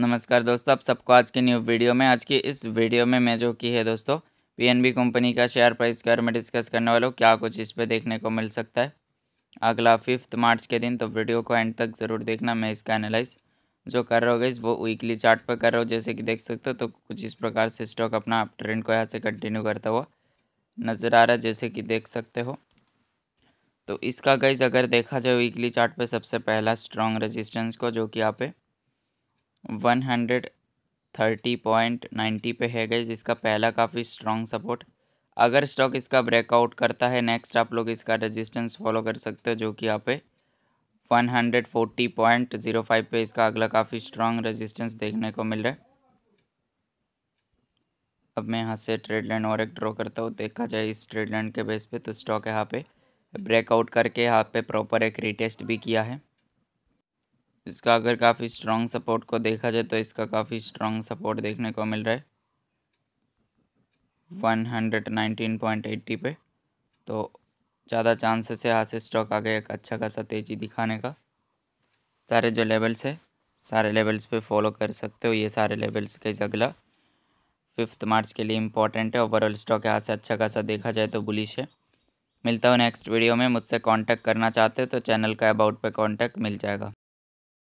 नमस्कार दोस्तों आप सबको आज के न्यू वीडियो में आज की इस वीडियो में मैं जो की है दोस्तों पीएनबी कंपनी का शेयर प्राइस के बारे में डिस्कस करने वाला हूँ क्या कुछ इस पर देखने को मिल सकता है अगला फिफ्थ मार्च के दिन तो वीडियो को एंड तक ज़रूर देखना मैं इसका एनालाइज जो कर रहा होगा वो वीकली चार्ट पर कर रहा हूँ जैसे कि देख सकते हो तो कुछ इस प्रकार से स्टॉक अपना ट्रेंड को यहाँ से कंटिन्यू करता हुआ नज़र आ रहा है जैसे कि देख सकते हो तो इसका गाइज अगर देखा जाए वीकली चार्ट पे सबसे पहला स्ट्रॉन्ग रेजिस्टेंस को जो कि यहाँ पे one hundred thirty point ninety पे है गए जिसका पहला काफ़ी स्ट्रॉन्ग सपोर्ट अगर स्टॉक इसका ब्रेकआउट करता है नेक्स्ट आप लोग इसका रेजिस्टेंस फॉलो कर सकते हो जो कि यहाँ पे one hundred forty point zero five पे इसका अगला काफ़ी स्ट्रॉन्ग रेजिस्टेंस देखने को मिल रहा है अब मैं यहाँ से ट्रेड लाइन और एक ड्रॉ करता हूँ देखा जाए इस ट्रेड लाइन के बेस पे तो स्टॉक यहाँ पे ब्रेकआउट करके यहाँ पे प्रॉपर एक रिटेस्ट भी किया है इसका अगर काफ़ी स्ट्रॉन्ग सपोर्ट को देखा जाए तो इसका काफ़ी स्ट्रॉन्ग सपोर्ट देखने को मिल रहा है 119.80 पे तो ज़्यादा चांसेस है यहाँ से स्टॉक आगे एक अच्छा खासा तेज़ी दिखाने का सारे जो लेवल्स है सारे लेवल्स पे फॉलो कर सकते हो ये सारे लेवल्स के अगला फिफ्थ मार्च के लिए इंपॉर्टेंट है ओवरऑल स्टॉक यहाँ से अच्छा खासा देखा जाए तो बुलिश है मिलता हूँ नेक्स्ट वीडियो में मुझसे कांटेक्ट करना चाहते हो तो चैनल का अबाउट पे कांटेक्ट मिल जाएगा